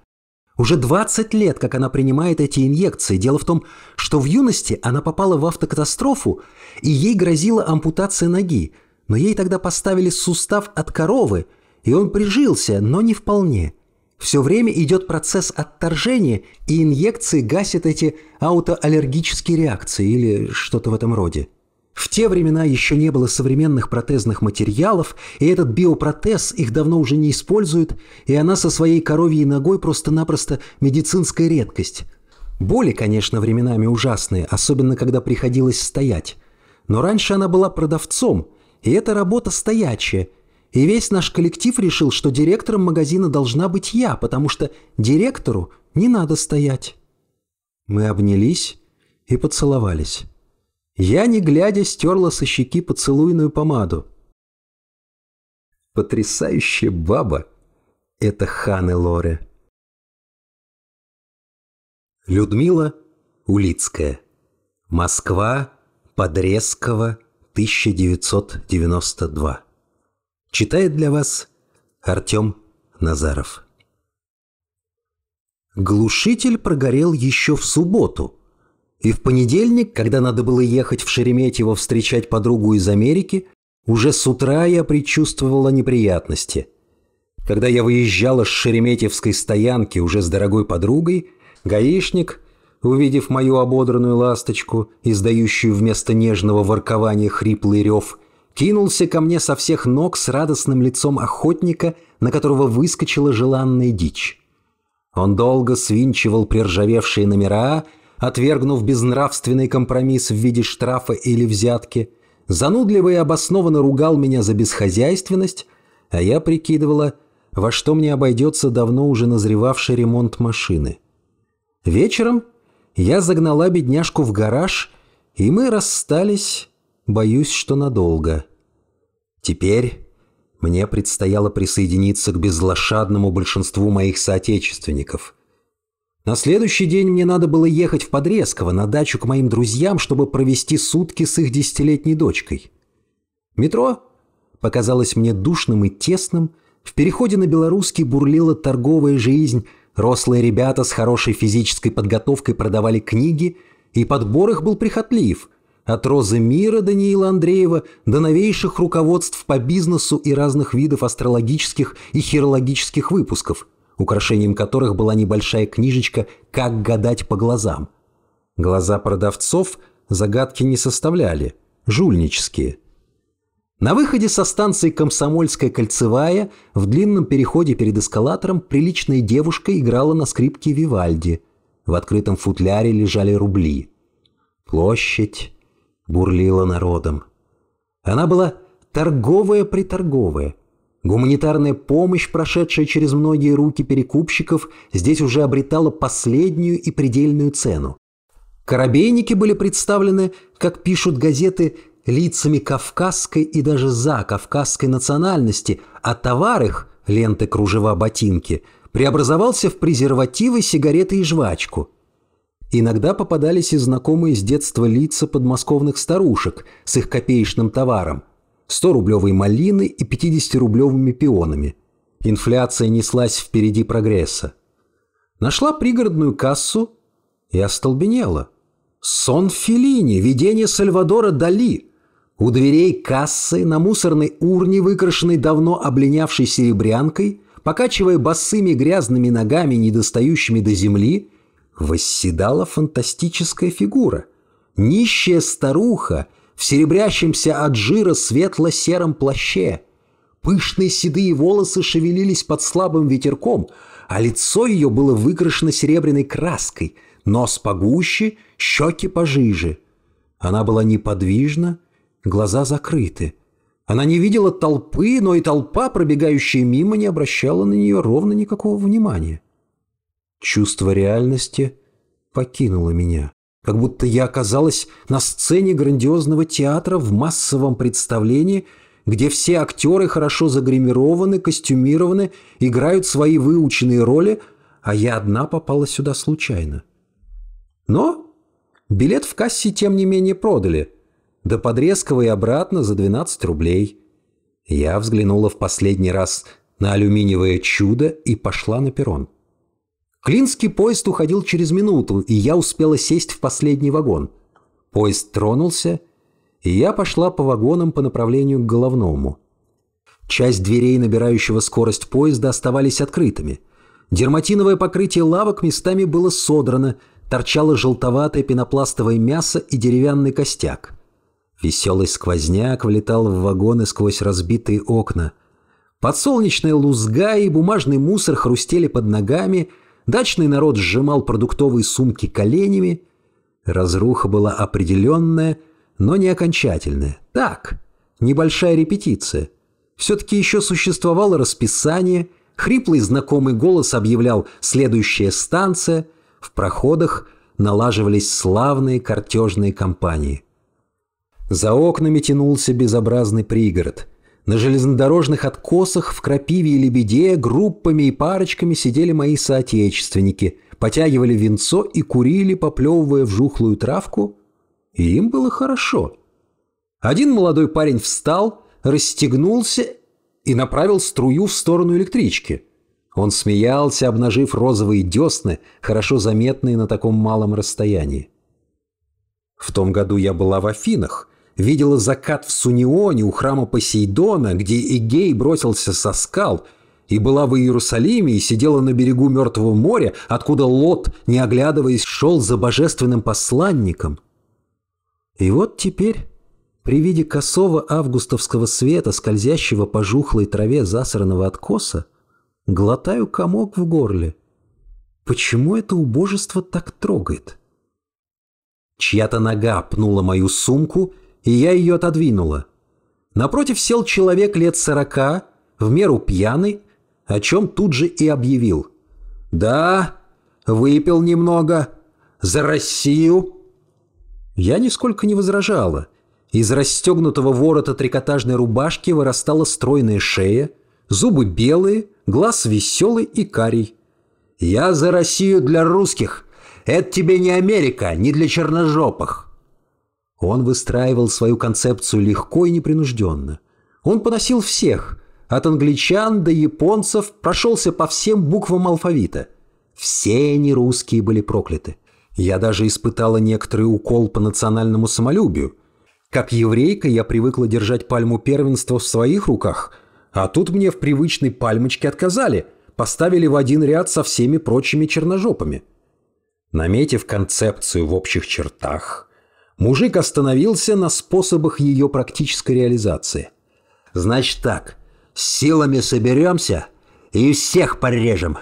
S1: Уже 20 лет, как она принимает эти инъекции. Дело в том, что в юности она попала в автокатастрофу, и ей грозила ампутация ноги. Но ей тогда поставили сустав от коровы, и он прижился, но не вполне. Все время идет процесс отторжения, и инъекции гасят эти аутоаллергические реакции или что-то в этом роде. В те времена еще не было современных протезных материалов, и этот биопротез их давно уже не используют, и она со своей коровьей ногой просто-напросто медицинская редкость. Боли, конечно, временами ужасные, особенно когда приходилось стоять. Но раньше она была продавцом, и эта работа стоячая. И весь наш коллектив решил, что директором магазина должна быть я, потому что директору не надо стоять. Мы обнялись и поцеловались. Я, не глядя, стерла со щеки поцелуйную помаду. Потрясающая баба — это Ханны Лоре. Людмила Улицкая. Москва, Подрезково, 1992. Читает для вас Артем Назаров. Глушитель прогорел еще в субботу – и в понедельник, когда надо было ехать в Шереметьево встречать подругу из Америки, уже с утра я предчувствовала неприятности. Когда я выезжала с Шереметьевской стоянки уже с дорогой подругой, гаишник, увидев мою ободранную ласточку, издающую вместо нежного воркования хриплый рев, кинулся ко мне со всех ног с радостным лицом охотника, на которого выскочила желанная дичь. Он долго свинчивал приржавевшие номера — отвергнув безнравственный компромисс в виде штрафа или взятки, занудливо и обоснованно ругал меня за бесхозяйственность, а я прикидывала, во что мне обойдется давно уже назревавший ремонт машины. Вечером я загнала бедняжку в гараж, и мы расстались, боюсь, что надолго. Теперь мне предстояло присоединиться к безлошадному большинству моих соотечественников – на следующий день мне надо было ехать в Подресково на дачу к моим друзьям, чтобы провести сутки с их десятилетней дочкой. Метро показалось мне душным и тесным, в переходе на белорусский бурлила торговая жизнь, рослые ребята с хорошей физической подготовкой продавали книги, и подбор их был прихотлив – от «Розы мира» Даниила Андреева до новейших руководств по бизнесу и разных видов астрологических и хирологических выпусков – украшением которых была небольшая книжечка «Как гадать по глазам». Глаза продавцов загадки не составляли, жульнические. На выходе со станции Комсомольская кольцевая в длинном переходе перед эскалатором приличная девушка играла на скрипке Вивальди. В открытом футляре лежали рубли. Площадь бурлила народом. Она была торговая-приторговая, Гуманитарная помощь, прошедшая через многие руки перекупщиков, здесь уже обретала последнюю и предельную цену. Корабейники были представлены, как пишут газеты, лицами кавказской и даже за кавказской национальности, а товар их – ленты, кружева, ботинки – преобразовался в презервативы, сигареты и жвачку. Иногда попадались и знакомые с детства лица подмосковных старушек с их копеечным товаром – 100-рублевой малины и 50-рублевыми пионами. Инфляция неслась впереди прогресса. Нашла пригородную кассу и остолбенела. Сон Феллини, видение Сальвадора Дали. У дверей кассы на мусорной урне, выкрашенной давно обленявшей серебрянкой, покачивая босыми грязными ногами, недостающими до земли, восседала фантастическая фигура. Нищая старуха — в серебрящемся от жира светло-сером плаще. Пышные седые волосы шевелились под слабым ветерком, а лицо ее было выкрашено серебряной краской, нос погуще, щеки пожиже. Она была неподвижна, глаза закрыты. Она не видела толпы, но и толпа, пробегающая мимо, не обращала на нее ровно никакого внимания. Чувство реальности покинуло меня как будто я оказалась на сцене грандиозного театра в массовом представлении, где все актеры хорошо загримированы, костюмированы, играют свои выученные роли, а я одна попала сюда случайно. Но билет в кассе тем не менее продали. До Подрезкова и обратно за 12 рублей. Я взглянула в последний раз на алюминиевое чудо и пошла на перрон. Клинский поезд уходил через минуту, и я успела сесть в последний вагон. Поезд тронулся, и я пошла по вагонам по направлению к головному. Часть дверей, набирающего скорость поезда, оставались открытыми. Дерматиновое покрытие лавок местами было содрано, торчало желтоватое пенопластовое мясо и деревянный костяк. Веселый сквозняк влетал в вагоны сквозь разбитые окна. Подсолнечная лузга и бумажный мусор хрустели под ногами – Дачный народ сжимал продуктовые сумки коленями. Разруха была определенная, но не окончательная. Так, небольшая репетиция. Все-таки еще существовало расписание, хриплый знакомый голос объявлял «следующая станция», в проходах налаживались славные картежные компании. За окнами тянулся безобразный пригород. На железнодорожных откосах в Крапиве и Лебеде группами и парочками сидели мои соотечественники, потягивали венцо и курили, поплевывая в жухлую травку, и им было хорошо. Один молодой парень встал, расстегнулся и направил струю в сторону электрички. Он смеялся, обнажив розовые десны, хорошо заметные на таком малом расстоянии. В том году я была в Афинах – видела закат в Сунионе у храма Посейдона, где Эгей бросился со скал, и была в Иерусалиме и сидела на берегу Мертвого моря, откуда Лот, не оглядываясь, шел за божественным посланником. И вот теперь, при виде косого августовского света, скользящего по жухлой траве засранного откоса, глотаю комок в горле. Почему это убожество так трогает? Чья-то нога пнула мою сумку — и я ее отодвинула. Напротив сел человек лет сорока, в меру пьяный, о чем тут же и объявил. «Да, выпил немного. За Россию!» Я нисколько не возражала. Из расстегнутого ворота трикотажной рубашки вырастала стройная шея, зубы белые, глаз веселый и карий. «Я за Россию для русских! Это тебе не Америка, не для черножопых!» Он выстраивал свою концепцию легко и непринужденно. Он поносил всех, от англичан до японцев, прошелся по всем буквам алфавита. Все они русские были прокляты. Я даже испытала некоторый укол по национальному самолюбию. Как еврейка я привыкла держать пальму первенства в своих руках, а тут мне в привычной пальмочке отказали, поставили в один ряд со всеми прочими черножопами. Наметив концепцию в общих чертах – Мужик остановился на способах ее практической реализации. «Значит так, силами соберемся и всех порежем.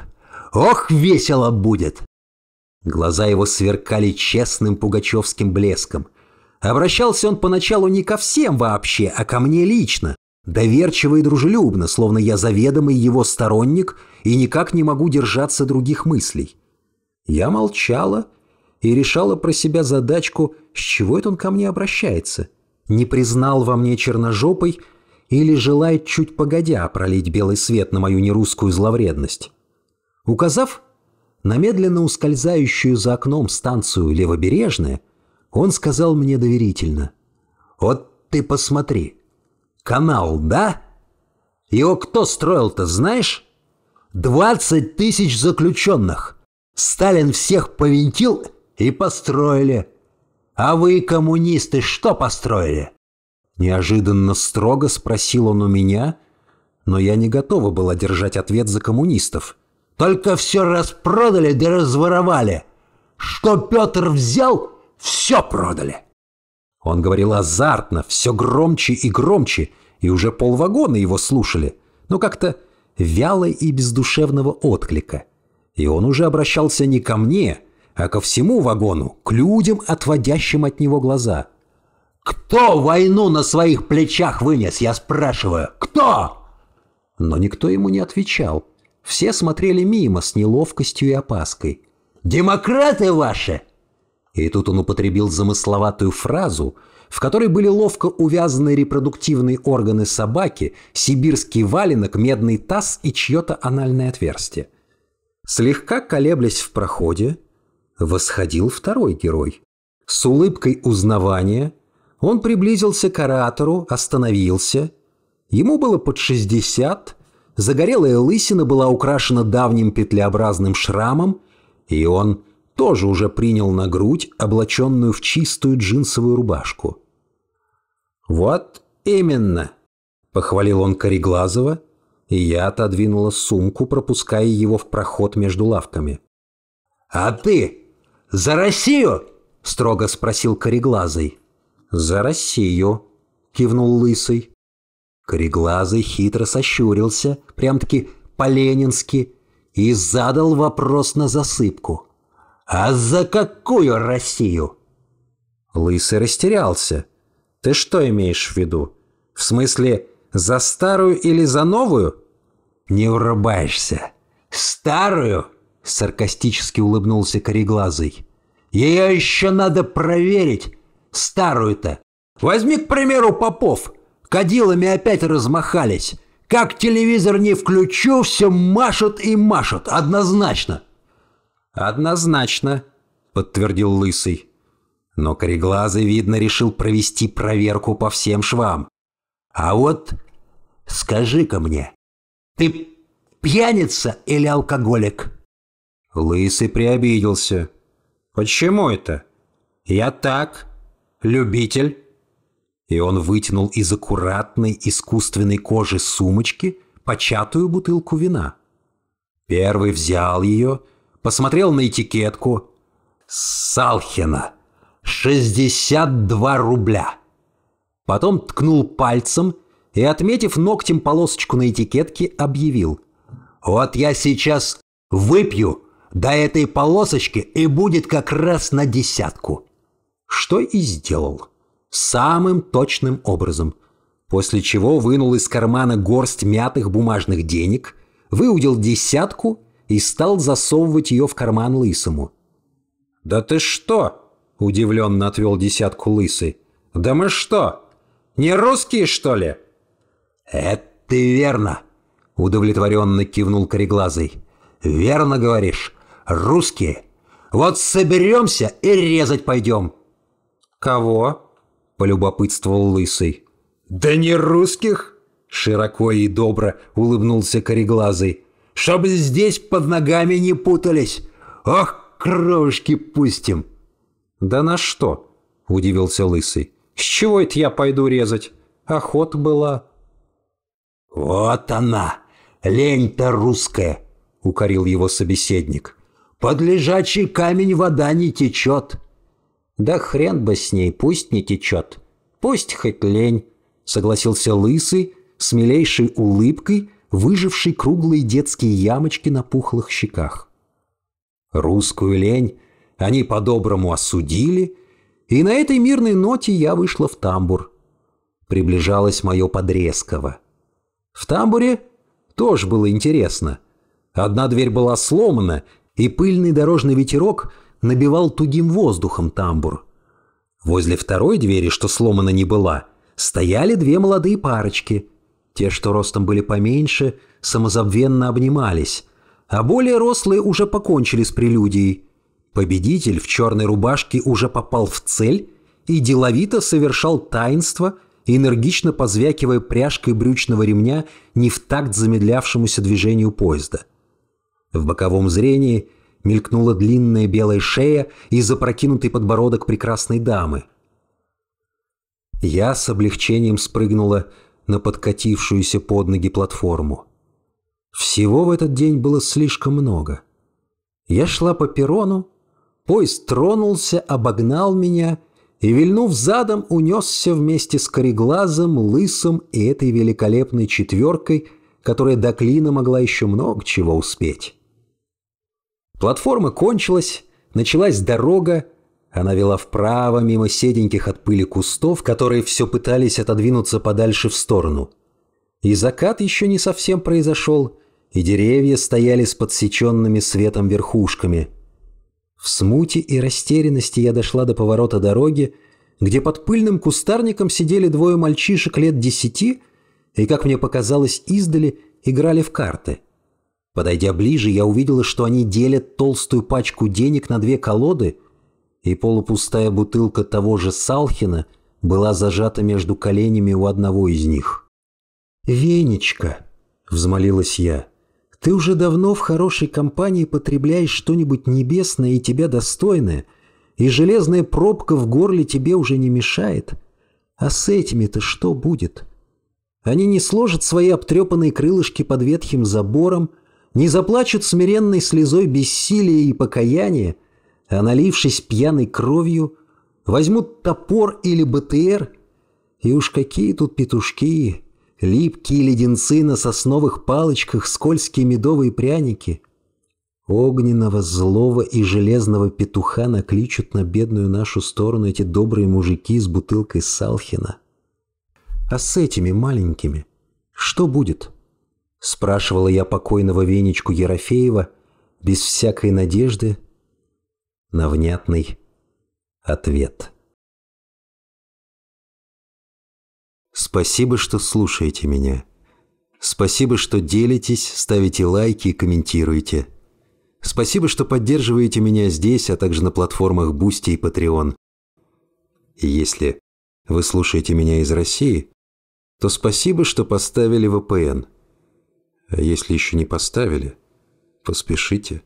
S1: Ох, весело будет!» Глаза его сверкали честным пугачевским блеском. Обращался он поначалу не ко всем вообще, а ко мне лично, доверчиво и дружелюбно, словно я заведомый его сторонник и никак не могу держаться других мыслей. Я молчала и решала про себя задачку, с чего это он ко мне обращается. Не признал во мне черножопой или желает чуть погодя пролить белый свет на мою нерусскую зловредность. Указав на медленно ускользающую за окном станцию Левобережная, он сказал мне доверительно. «Вот ты посмотри. Канал, да? Его кто строил-то, знаешь? Двадцать тысяч заключенных. Сталин всех повинтил и построили. А вы, коммунисты, что построили? Неожиданно строго спросил он у меня, но я не готова была держать ответ за коммунистов. Только все распродали да разворовали. Что Петр взял, все продали. Он говорил азартно, все громче и громче, и уже полвагона его слушали, но как-то вяло и бездушевного отклика. И он уже обращался не ко мне, а ко всему вагону, к людям, отводящим от него глаза. «Кто войну на своих плечах вынес, я спрашиваю? Кто?» Но никто ему не отвечал. Все смотрели мимо с неловкостью и опаской. «Демократы ваши!» И тут он употребил замысловатую фразу, в которой были ловко увязаны репродуктивные органы собаки, сибирский валенок, медный таз и чье-то анальное отверстие. Слегка колеблясь в проходе, восходил второй герой. С улыбкой узнавания он приблизился к оратору, остановился. Ему было под 60, загорелая лысина была украшена давним петлеобразным шрамом, и он тоже уже принял на грудь облаченную в чистую джинсовую рубашку. «Вот именно!» — похвалил он Кореглазова, и я отодвинула сумку, пропуская его в проход между лавками. «А ты «За Россию?» — строго спросил Кореглазый. «За Россию», — кивнул Лысый. Кореглазый хитро сощурился, прям-таки по-ленински, и задал вопрос на засыпку. «А за какую Россию?» Лысый растерялся. «Ты что имеешь в виду? В смысле, за старую или за новую?» «Не врубаешься. Старую — саркастически улыбнулся Кореглазый. «Ее еще надо проверить, старую-то. Возьми, к примеру, попов. Кадилами опять размахались. Как телевизор не включу, все машут и машут, однозначно». «Однозначно», — подтвердил Лысый. Но Кореглазый, видно, решил провести проверку по всем швам. «А вот скажи-ка мне, ты пьяница или алкоголик?» Лысый приобиделся. «Почему это?» «Я так. Любитель». И он вытянул из аккуратной искусственной кожи сумочки початую бутылку вина. Первый взял ее, посмотрел на этикетку. «Салхина. 62 рубля». Потом ткнул пальцем и, отметив ногтем полосочку на этикетке, объявил. «Вот я сейчас выпью до этой полосочки и будет как раз на десятку. Что и сделал. Самым точным образом. После чего вынул из кармана горсть мятых бумажных денег, выудил десятку и стал засовывать ее в карман лысому. «Да ты что?» – удивленно отвел десятку лысый. «Да мы что? Не русские, что ли?» «Это ты верно!» – удовлетворенно кивнул Кореглазый. «Верно говоришь. Русские. Вот соберемся и резать пойдем. Кого? Полюбопытствовал Лысый. Да не русских? Широко и добро улыбнулся Кореглазый. Чтобы здесь под ногами не путались. Ох, кровушки пустим. Да на что? Удивился Лысый. С чего это я пойду резать? Охот была. Вот она, лень-то русская, укорил его собеседник. Под лежачий камень вода не течет. Да хрен бы с ней, пусть не течет. Пусть хоть лень, согласился лысый, с милейшей улыбкой, выживший круглые детские ямочки на пухлых щеках. Русскую лень они по-доброму осудили, и на этой мирной ноте я вышла в тамбур. Приближалось мое подрезково. В тамбуре тоже было интересно. Одна дверь была сломана, и пыльный дорожный ветерок набивал тугим воздухом тамбур. Возле второй двери, что сломана не была, стояли две молодые парочки. Те, что ростом были поменьше, самозабвенно обнимались, а более рослые уже покончили с прелюдией. Победитель в черной рубашке уже попал в цель и деловито совершал таинство, энергично позвякивая пряжкой брючного ремня не в такт замедлявшемуся движению поезда. — в боковом зрении мелькнула длинная белая шея и запрокинутый подбородок прекрасной дамы. Я с облегчением спрыгнула на подкатившуюся под ноги платформу. Всего в этот день было слишком много. Я шла по перрону, поезд тронулся, обогнал меня и, вильнув задом, унесся вместе с кореглазом, лысым и этой великолепной четверкой, которая до клина могла еще много чего успеть. Платформа кончилась, началась дорога, она вела вправо мимо седеньких от пыли кустов, которые все пытались отодвинуться подальше в сторону. И закат еще не совсем произошел, и деревья стояли с подсеченными светом верхушками. В смуте и растерянности я дошла до поворота дороги, где под пыльным кустарником сидели двое мальчишек лет десяти и, как мне показалось, издали играли в карты – Подойдя ближе, я увидела, что они делят толстую пачку денег на две колоды, и полупустая бутылка того же Салхина была зажата между коленями у одного из них. «Венечка», — взмолилась я, — «ты уже давно в хорошей компании потребляешь что-нибудь небесное и тебя достойное, и железная пробка в горле тебе уже не мешает. А с этими-то что будет? Они не сложат свои обтрепанные крылышки под ветхим забором, — не заплачут смиренной слезой бессилия и покаяния, а налившись пьяной кровью, возьмут топор или БТР, и уж какие тут петушки, липкие леденцы на сосновых палочках, скользкие медовые пряники. Огненного, злого и железного петуха накличут на бедную нашу сторону эти добрые мужики с бутылкой Салхина. А с этими маленькими что будет?» – спрашивала я покойного Венечку Ерофеева без всякой надежды на внятный ответ. Спасибо, что слушаете меня. Спасибо, что делитесь, ставите лайки и комментируете. Спасибо, что поддерживаете меня здесь, а также на платформах Бусти и Patreon. И если вы слушаете меня из России, то спасибо, что поставили VPN – а если еще не поставили, поспешите.